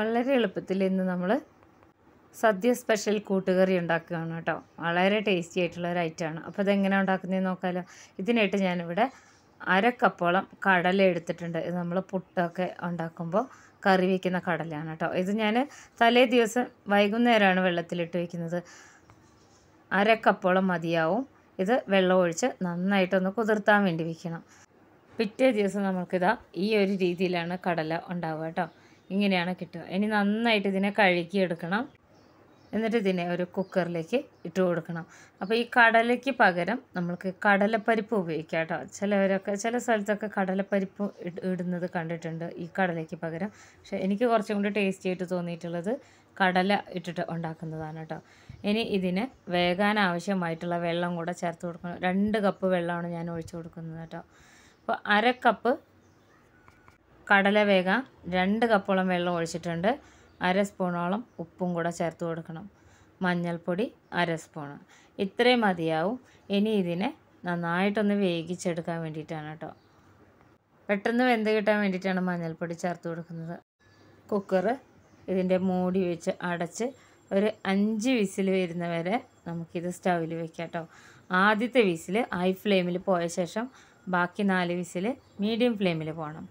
വളരെ എളുപ്പത്തിൽ ഇന്ന് നമ്മൾ സദ്യ സ്പെഷ്യൽ കൂട്ടുകറി ഉണ്ടാക്കുകയാണ് കേട്ടോ വളരെ ടേസ്റ്റി ആയിട്ടുള്ള ഒരു ഐറ്റമാണ് അപ്പോൾ ഇതെങ്ങനെയാണ് ഉണ്ടാക്കുന്നതെന്ന് നോക്കാമല്ലോ ഇതിനായിട്ട് ഞാനിവിടെ അരക്കപ്പോളം കടല എടുത്തിട്ടുണ്ട് ഇത് നമ്മൾ പുട്ടൊക്കെ ഉണ്ടാക്കുമ്പോൾ കറി വയ്ക്കുന്ന കടലയാണ് കേട്ടോ ഇത് ഞാൻ തലേ ദിവസം വൈകുന്നേരമാണ് വെള്ളത്തിലിട്ട് വയ്ക്കുന്നത് അരക്കപ്പോളം മതിയാവും ഇത് വെള്ളം ഒഴിച്ച് നന്നായിട്ടൊന്ന് കുതിർത്താൻ വേണ്ടി വയ്ക്കണം പിറ്റേ ദിവസം നമുക്കിതാ ഈ ഒരു രീതിയിലാണ് കടല ഉണ്ടാവുക കേട്ടോ ഇങ്ങനെയാണ് കിട്ടുക ഇനി നന്നായിട്ട് ഇതിനെ കഴുകി എടുക്കണം എന്നിട്ട് ഇതിനെ ഒരു കുക്കറിലേക്ക് ഇട്ട് കൊടുക്കണം അപ്പോൾ ഈ കടലയ്ക്ക് പകരം നമുക്ക് കടലപ്പരിപ്പ് ഉപയോഗിക്കാം കേട്ടോ ചിലവരൊക്കെ ചില സ്ഥലത്തൊക്കെ കടലപ്പരിപ്പ് ഇടുന്നത് കണ്ടിട്ടുണ്ട് ഈ കടലയ്ക്ക് പകരം പക്ഷെ എനിക്ക് കുറച്ചും കൂടി ടേസ്റ്റി ആയിട്ട് തോന്നിയിട്ടുള്ളത് കടല ഇട്ടിട്ട് ഉണ്ടാക്കുന്നതാണ് കേട്ടോ ഇനി ഇതിന് വേകാൻ ആവശ്യമായിട്ടുള്ള വെള്ളം കൂടെ ചേർത്ത് കൊടുക്കണം രണ്ട് കപ്പ് വെള്ളമാണ് ഞാൻ ഒഴിച്ചു കൊടുക്കുന്നത് കേട്ടോ അപ്പോൾ അരക്കപ്പ് കപ്പ് കടലവേഗ രണ്ട് കപ്പോളം വെള്ളം ഒഴിച്ചിട്ടുണ്ട് അര സ്പൂണോളം ഉപ്പും കൂടെ ചേർത്ത് കൊടുക്കണം മഞ്ഞൾപ്പൊടി അര സ്പൂണ് ഇത്രയും മതിയാവും ഇനി ഇതിനെ നന്നായിട്ടൊന്ന് വേവിച്ചെടുക്കാൻ വേണ്ടിയിട്ടാണ് കേട്ടോ പെട്ടെന്ന് വെന്ത് കിട്ടാൻ വേണ്ടിയിട്ടാണ് മഞ്ഞൾപ്പൊടി ചേർത്ത് കൊടുക്കുന്നത് കുക്കറ് ഇതിൻ്റെ മൂടി വെച്ച് അടച്ച് ഒരു അഞ്ച് വിസിൽ വരുന്ന വരെ നമുക്കിത് സ്റ്റൗവിൽ വെക്കാം കേട്ടോ ആദ്യത്തെ വിസിൽ ഹൈ ഫ്ലെയിമിൽ പോയ ശേഷം ബാക്കി നാല് വിസിൽ മീഡിയം ഫ്ലെയിമിൽ പോകണം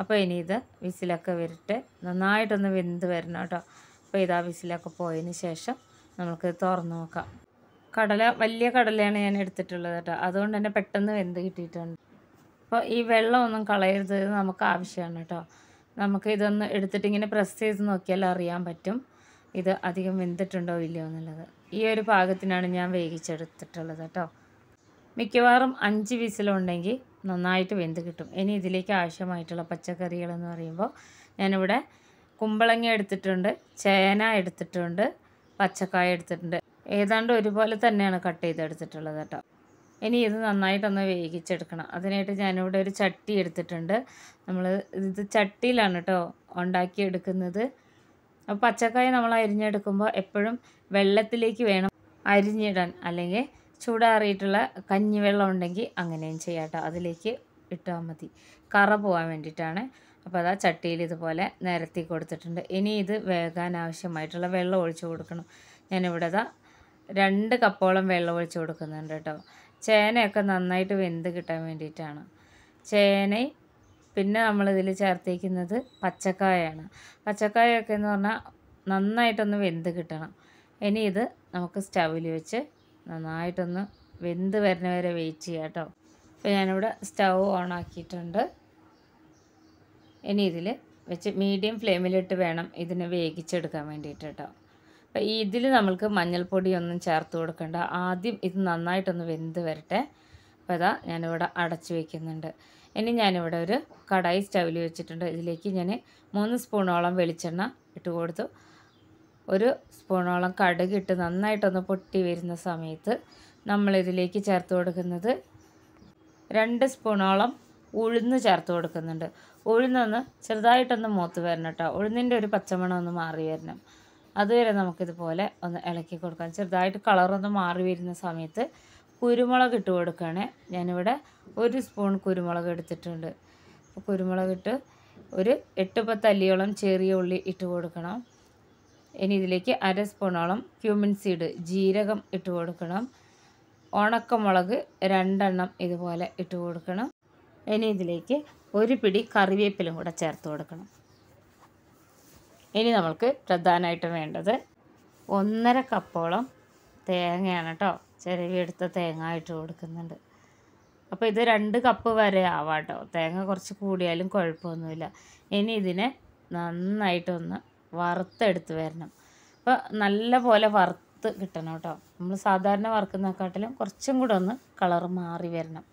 അപ്പോൾ ഇനി ഇത് വിസിലൊക്കെ വരട്ടെ നന്നായിട്ടൊന്ന് വെന്ത് വരണം കേട്ടോ അപ്പോൾ ഇതാ വിസിലൊക്കെ പോയതിന് ശേഷം നമുക്ക് തുറന്ന് നോക്കാം കടല വലിയ കടലയാണ് ഞാൻ എടുത്തിട്ടുള്ളത് കേട്ടോ അതുകൊണ്ട് തന്നെ പെട്ടെന്ന് വെന്ത് കിട്ടിയിട്ടുണ്ട് അപ്പോൾ ഈ വെള്ളമൊന്നും കളയരുത് നമുക്ക് ആവശ്യമാണ് കേട്ടോ നമുക്ക് ഇതൊന്ന് എടുത്തിട്ട് ഇങ്ങനെ പ്രസ് ചെയ്ത് നോക്കിയാൽ അറിയാൻ പറ്റും ഇത് അധികം വെന്തിട്ടുണ്ടോ ഇല്ലയോ എന്നുള്ളത് ഈ ഒരു പാകത്തിനാണ് ഞാൻ വേവിച്ചെടുത്തിട്ടുള്ളത് കേട്ടോ മിക്കവാറും അഞ്ച് വിസിലുണ്ടെങ്കിൽ നന്നായിട്ട് വെന്ത് കിട്ടും ഇനി ഇതിലേക്ക് ആവശ്യമായിട്ടുള്ള പച്ചക്കറികളെന്ന് പറയുമ്പോൾ ഞാനിവിടെ കുമ്പളങ്ങ എടുത്തിട്ടുണ്ട് ചേന എടുത്തിട്ടുണ്ട് പച്ചക്കായ എടുത്തിട്ടുണ്ട് ഏതാണ്ട് ഒരുപോലെ തന്നെയാണ് കട്ട് ചെയ്തെടുത്തിട്ടുള്ളത് കേട്ടോ ഇനി ഇത് നന്നായിട്ടൊന്ന് വേവിച്ചെടുക്കണം അതിനായിട്ട് ഞാനിവിടെ ഒരു ചട്ടി എടുത്തിട്ടുണ്ട് നമ്മൾ ഇത് ചട്ടിയിലാണ് കേട്ടോ ഉണ്ടാക്കിയെടുക്കുന്നത് അപ്പോൾ പച്ചക്കായ നമ്മൾ അരിഞ്ഞെടുക്കുമ്പോൾ എപ്പോഴും വെള്ളത്തിലേക്ക് വേണം അരിഞ്ഞിടാൻ അല്ലെങ്കിൽ ചൂടാറിയിട്ടുള്ള കഞ്ഞിവെള്ളം ഉണ്ടെങ്കിൽ അങ്ങനെയും ചെയ്യാം കേട്ടോ അതിലേക്ക് ഇട്ടാൽ മതി കറ പോകാൻ വേണ്ടിയിട്ടാണ് അപ്പോൾ അതാ ചട്ടിയിൽ ഇതുപോലെ നിരത്തി കൊടുത്തിട്ടുണ്ട് ഇനി ഇത് വേകാൻ ആവശ്യമായിട്ടുള്ള വെള്ളം ഒഴിച്ചു കൊടുക്കണം ഞാനിവിടെ ഇതാ രണ്ട് കപ്പോളം വെള്ളം ഒഴിച്ചു കൊടുക്കുന്നുണ്ട് കേട്ടോ ചേനയൊക്കെ നന്നായിട്ട് വെന്ത് കിട്ടാൻ വേണ്ടിയിട്ടാണ് ചേന പിന്നെ നമ്മളിതിൽ ചേർത്തേക്കുന്നത് പച്ചക്കായയാണ് പച്ചക്കായൊക്കെ എന്ന് പറഞ്ഞാൽ നന്നായിട്ടൊന്ന് വെന്ത് കിട്ടണം ഇനി ഇത് നമുക്ക് സ്റ്റവിൽ വെച്ച് നന്നായിട്ടൊന്ന് വെന്ത് വരുന്ന വരെ വെയിറ്റ് ചെയ്യുക കേട്ടോ അപ്പോൾ ഞാനിവിടെ സ്റ്റവ് ഓൺ ആക്കിയിട്ടുണ്ട് ഇനി ഇതിൽ വെച്ച് മീഡിയം ഫ്ലെയിമിലിട്ട് വേണം ഇതിനെ വേവിച്ചെടുക്കാൻ വേണ്ടിയിട്ട് കേട്ടോ അപ്പോൾ ഈ ഇതിൽ നമ്മൾക്ക് മഞ്ഞൾപ്പൊടിയൊന്നും ചേർത്ത് കൊടുക്കണ്ട ആദ്യം ഇത് നന്നായിട്ടൊന്ന് വെന്ത് വരട്ടെ അപ്പോൾ അതാ ഞാനിവിടെ അടച്ചു വയ്ക്കുന്നുണ്ട് ഇനി ഞാനിവിടെ ഒരു കടായി സ്റ്റവിൽ വെച്ചിട്ടുണ്ട് ഇതിലേക്ക് ഞാൻ മൂന്ന് സ്പൂണോളം വെളിച്ചെണ്ണ ഇട്ട് കൊടുത്തു ഒരു സ്പൂണോളം കടുക് ഇട്ട് നന്നായിട്ടൊന്ന് പൊട്ടി വരുന്ന സമയത്ത് നമ്മളിതിലേക്ക് ചേർത്ത് കൊടുക്കുന്നത് രണ്ട് സ്പൂണോളം ഉഴുന്ന് ചേർത്ത് കൊടുക്കുന്നുണ്ട് ഉഴുന്നൊന്ന് ചെറുതായിട്ടൊന്ന് മൂത്ത് വരണം കേട്ടോ ഉഴുന്നിൻ്റെ ഒരു പച്ചമണം ഒന്ന് മാറി വരണം അതുവരെ നമുക്കിതുപോലെ ഒന്ന് ഇളക്കി കൊടുക്കാം ചെറുതായിട്ട് കളറൊന്ന് മാറി വരുന്ന സമയത്ത് കുരുമുളക് ഇട്ട് കൊടുക്കുകയാണെ ഞാനിവിടെ ഒരു സ്പൂൺ കുരുമുളക് എടുത്തിട്ടുണ്ട് കുരുമുളക് ഇട്ട് ഒരു എട്ട് പത്ത് അല്ലിയോളം ചെറിയ ഉള്ളി ഇട്ട് കൊടുക്കണം ഇനി ഇതിലേക്ക് അര സ്പൂണോളം ക്യൂമിൻ സീഡ് ജീരകം ഇട്ട് കൊടുക്കണം ഉണക്കമുളക് രണ്ടെണ്ണം ഇതുപോലെ ഇട്ട് കൊടുക്കണം ഇനി ഇതിലേക്ക് ഒരു പിടി കറിവേപ്പിലും കൂടെ ചേർത്ത് കൊടുക്കണം ഇനി നമ്മൾക്ക് പ്രധാനമായിട്ട് വേണ്ടത് ഒന്നര കപ്പോളം തേങ്ങയാണ് കേട്ടോ ചെറിയെടുത്ത തേങ്ങ ഇട്ട് കൊടുക്കുന്നുണ്ട് അപ്പോൾ ഇത് രണ്ട് കപ്പ് വരെ ആവാം കേട്ടോ തേങ്ങ കുറച്ച് കൂടിയാലും കുഴപ്പമൊന്നുമില്ല ഇനി ഇതിനെ നന്നായിട്ടൊന്ന് വറുത്തെടുത്ത് വരണം അപ്പോൾ നല്ല പോലെ വറുത്ത് കിട്ടണം കേട്ടോ നമ്മൾ സാധാരണ വറുക്കുന്നതിനെക്കാട്ടിലും കുറച്ചും കൂടെ ഒന്ന് കളർ മാറി വരണം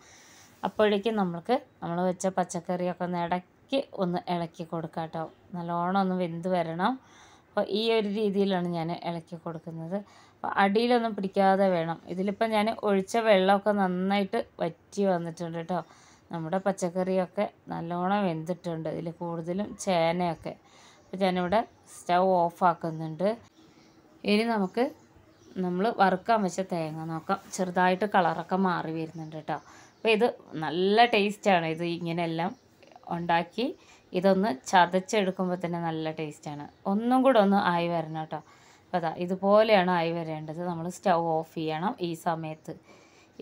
അപ്പോഴേക്കും നമ്മൾക്ക് നമ്മൾ വെച്ച പച്ചക്കറിയൊക്കെ ഒന്ന് ഇടയ്ക്ക് ഒന്ന് ഇളക്കി കൊടുക്കാം കേട്ടോ നല്ലോണം ഒന്ന് വെന്ത് വരണം അപ്പോൾ ഈ ഒരു രീതിയിലാണ് ഞാൻ ഇളക്കി കൊടുക്കുന്നത് അപ്പോൾ അടിയിലൊന്നും പിടിക്കാതെ വേണം ഇതിലിപ്പോൾ ഞാൻ ഒഴിച്ച വെള്ളമൊക്കെ നന്നായിട്ട് വറ്റി വന്നിട്ടുണ്ട് കേട്ടോ നമ്മുടെ പച്ചക്കറിയൊക്കെ നല്ലോണം വെന്തിട്ടുണ്ട് ഇതിൽ കൂടുതലും ചേനയൊക്കെ അപ്പോൾ ഞാനിവിടെ സ്റ്റൗ ഓഫ് ആക്കുന്നുണ്ട് ഇനി നമുക്ക് നമ്മൾ വറുക്കാൻ വെച്ച തേങ്ങ നോക്കാം ചെറുതായിട്ട് കളറൊക്കെ മാറി വരുന്നുണ്ട് കേട്ടോ അപ്പോൾ ഇത് നല്ല ടേസ്റ്റാണ് ഇത് ഇങ്ങനെയെല്ലാം ഉണ്ടാക്കി ഇതൊന്ന് ചതച്ചെടുക്കുമ്പോൾ തന്നെ നല്ല ടേസ്റ്റാണ് ഒന്നും കൂടെ ഒന്ന് ആയി വരണം കേട്ടോ അപ്പോൾ അതാ ഇതുപോലെയാണ് ആയി വരേണ്ടത് നമ്മൾ സ്റ്റൗ ഓഫ് ചെയ്യണം ഈ സമയത്ത്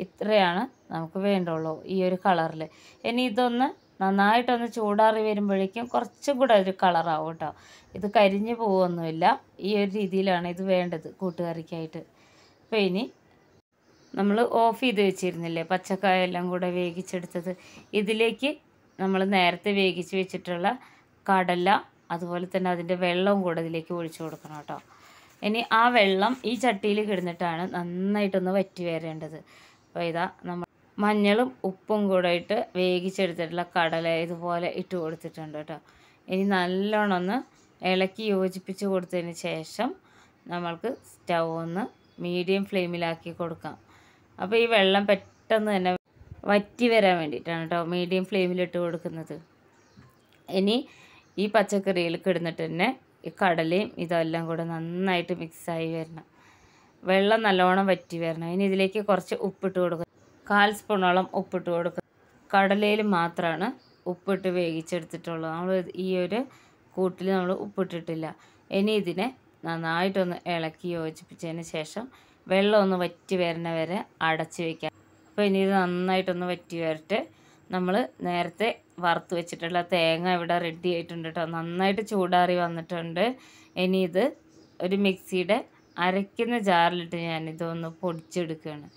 ഇത്രയാണ് നമുക്ക് വേണ്ടുള്ളൂ ഈ ഒരു കളറിൽ ഇനി ഇതൊന്ന് നന്നായിട്ടൊന്ന് ചൂടാറി വരുമ്പോഴേക്കും കുറച്ചും കൂടെ ഒരു കളറാവും കേട്ടോ ഇത് കരിഞ്ഞു പോവുമൊന്നുമില്ല ഈ ഒരു രീതിയിലാണ് ഇത് വേണ്ടത് കൂട്ടുകറിക്കായിട്ട് അപ്പോൾ ഇനി നമ്മൾ ഓഫ് ചെയ്ത് വെച്ചിരുന്നില്ലേ പച്ചക്കായ എല്ലാം കൂടെ വേവിച്ചെടുത്തത് ഇതിലേക്ക് നമ്മൾ നേരത്തെ വേവിച്ച് വെച്ചിട്ടുള്ള കടല അതുപോലെ തന്നെ അതിൻ്റെ വെള്ളവും കൂടെ ഇതിലേക്ക് ഒഴിച്ചു കൊടുക്കണം കേട്ടോ ഇനി ആ വെള്ളം ഈ ചട്ടിയിൽ കിടന്നിട്ടാണ് നന്നായിട്ടൊന്ന് വറ്റി വരേണ്ടത് അപ്പോൾ ഇതാ നമ്മൾ മഞ്ഞളും ഉപ്പും കൂടെ ഇട്ട് വേവിച്ചെടുത്തിട്ടുള്ള കടല ഇതുപോലെ ഇട്ട് കൊടുത്തിട്ടുണ്ട് കേട്ടോ ഇനി നല്ലോണം ഒന്ന് ഇളക്കി യോജിപ്പിച്ച് കൊടുത്തതിന് ശേഷം നമ്മൾക്ക് സ്റ്റൗ ഒന്ന് മീഡിയം ഫ്ലെയിമിലാക്കി കൊടുക്കാം അപ്പോൾ ഈ വെള്ളം പെട്ടെന്ന് തന്നെ വറ്റി വരാൻ വേണ്ടിയിട്ടാണ് കേട്ടോ മീഡിയം ഫ്ലെയിമിലിട്ട് കൊടുക്കുന്നത് ഇനി ഈ പച്ചക്കറിയിൽ കിടന്നിട്ട് തന്നെ ഈ കടലയും ഇതെല്ലാം കൂടെ നന്നായിട്ട് മിക്സായി വരണം വെള്ളം നല്ലോണം വറ്റി വരണം ഇനി ഇതിലേക്ക് കുറച്ച് ഉപ്പിട്ട് കൊടുക്കുക കാൽ സ്പൂണോളം ഉപ്പിട്ട് കൊടുക്കുക കടലയിൽ മാത്രമാണ് ഉപ്പിട്ട് വേവിച്ചെടുത്തിട്ടുള്ളത് നമ്മൾ ഈ ഒരു കൂട്ടിൽ നമ്മൾ ഉപ്പിട്ടിട്ടില്ല ഇനി ഇതിനെ നന്നായിട്ടൊന്ന് ഇളക്കി യോജിപ്പിച്ചതിന് ശേഷം വെള്ളം ഒന്ന് വറ്റി വരുന്ന വരെ അടച്ച് വയ്ക്കാം അപ്പോൾ ഇനി ഇത് നന്നായിട്ടൊന്ന് വറ്റി വരട്ട് നമ്മൾ നേരത്തെ വറുത്ത് വെച്ചിട്ടുള്ള തേങ്ങ ഇവിടെ റെഡി ആയിട്ടുണ്ട് കേട്ടോ നന്നായിട്ട് ചൂടാറി വന്നിട്ടുണ്ട് ഇനി ഇത് ഒരു മിക്സിയുടെ അരയ്ക്കുന്ന ജാറിലിട്ട് ഞാനിതൊന്ന് പൊടിച്ചെടുക്കുകയാണ്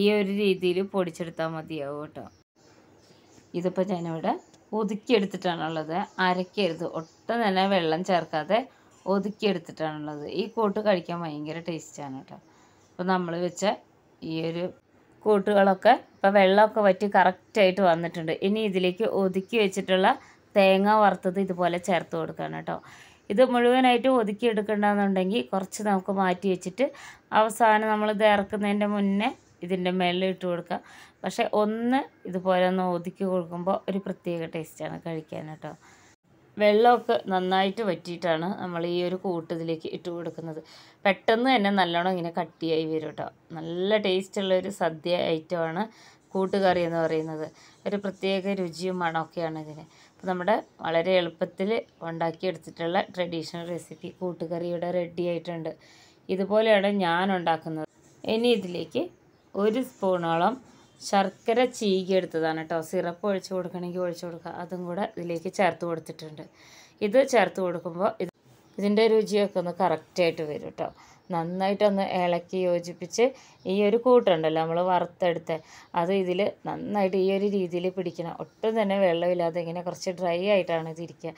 ഈ ഒരു രീതിയിൽ പൊടിച്ചെടുത്താൽ മതിയാവും കേട്ടോ ഇതിപ്പോൾ ഞാനിവിടെ ഒതുക്കിയെടുത്തിട്ടാണുള്ളത് അരക്കരുത് ഒട്ടും തന്നെ വെള്ളം ചേർക്കാതെ ഒതുക്കിയെടുത്തിട്ടാണുള്ളത് ഈ കൂട്ട് കഴിക്കാൻ ഭയങ്കര ടേസ്റ്റാണ് കേട്ടോ അപ്പോൾ നമ്മൾ വെച്ച ഈ ഒരു കൂട്ടുകളൊക്കെ ഇപ്പോൾ വെള്ളമൊക്കെ വറ്റി കറക്റ്റായിട്ട് വന്നിട്ടുണ്ട് ഇനി ഇതിലേക്ക് ഒതുക്കി വെച്ചിട്ടുള്ള തേങ്ങ വറുത്തത് ഇതുപോലെ ചേർത്ത് കൊടുക്കുകയാണ് കേട്ടോ ഇത് മുഴുവനായിട്ട് ഒതുക്കി എടുക്കണ്ടെന്നുണ്ടെങ്കിൽ കുറച്ച് നമുക്ക് മാറ്റി വെച്ചിട്ട് അവസാനം നമ്മൾ ഇത് ഇറക്കുന്നതിൻ്റെ മുന്നേ ഇതിൻ്റെ മേളിൽ ഇട്ട് കൊടുക്കുക പക്ഷെ ഒന്ന് ഇതുപോലെ ഒന്ന് ഒതുക്കി കൊടുക്കുമ്പോൾ ഒരു പ്രത്യേക ടേസ്റ്റാണ് കഴിക്കാൻ കേട്ടോ വെള്ളമൊക്കെ നന്നായിട്ട് വറ്റിയിട്ടാണ് നമ്മൾ ഈ ഒരു കൂട്ട് ഇട്ട് കൊടുക്കുന്നത് പെട്ടെന്ന് തന്നെ നല്ലോണം ഇങ്ങനെ കട്ടിയായി വരും കേട്ടോ നല്ല ടേസ്റ്റുള്ള ഒരു സദ്യ ഐറ്റമാണ് കൂട്ടുകറി എന്ന് പറയുന്നത് ഒരു പ്രത്യേക രുചിയും മണമൊക്കെയാണ് ഇതിന് അപ്പോൾ നമ്മുടെ വളരെ എളുപ്പത്തിൽ ഉണ്ടാക്കിയെടുത്തിട്ടുള്ള ട്രഡീഷണൽ റെസിപ്പി കൂട്ടുകറിയുടെ റെഡി ആയിട്ടുണ്ട് ഇതുപോലെയാണ് ഞാൻ ഉണ്ടാക്കുന്നത് ഇനി ഇതിലേക്ക് ഒരു സ്പൂണോളം ശർക്കര എടുത്തതാണ് കേട്ടോ സിറപ്പ് ഒഴിച്ച് കൊടുക്കണമെങ്കിൽ ഒഴിച്ച് കൊടുക്കുക അതും കൂടെ ഇതിലേക്ക് ചേർത്ത് കൊടുത്തിട്ടുണ്ട് ഇത് ചേർത്ത് കൊടുക്കുമ്പോൾ ഇത് ഇതിൻ്റെ രുചിയൊക്കെ ഒന്ന് കറക്റ്റായിട്ട് വരും കേട്ടോ നന്നായിട്ടൊന്ന് ഇളക്കി യോജിപ്പിച്ച് ഈ ഒരു കൂട്ടുണ്ടല്ലോ നമ്മൾ വറുത്തെടുത്ത് അത് ഇതിൽ നന്നായിട്ട് ഈ ഒരു രീതിയിൽ പിടിക്കണം ഒട്ടും തന്നെ വെള്ളമില്ലാതെ ഇങ്ങനെ കുറച്ച് ഡ്രൈ ആയിട്ടാണ് ഇതിരിക്കുക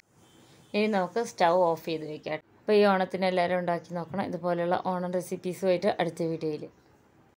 ഇനി നമുക്ക് സ്റ്റൗ ഓഫ് ചെയ്ത് വയ്ക്കാം അപ്പോൾ ഈ ഓണത്തിന് എല്ലാവരും ഉണ്ടാക്കി നോക്കണം ഇതുപോലെയുള്ള ഓണം റെസിപ്പീസുമായിട്ട് അടുത്ത വീഡിയോയിൽ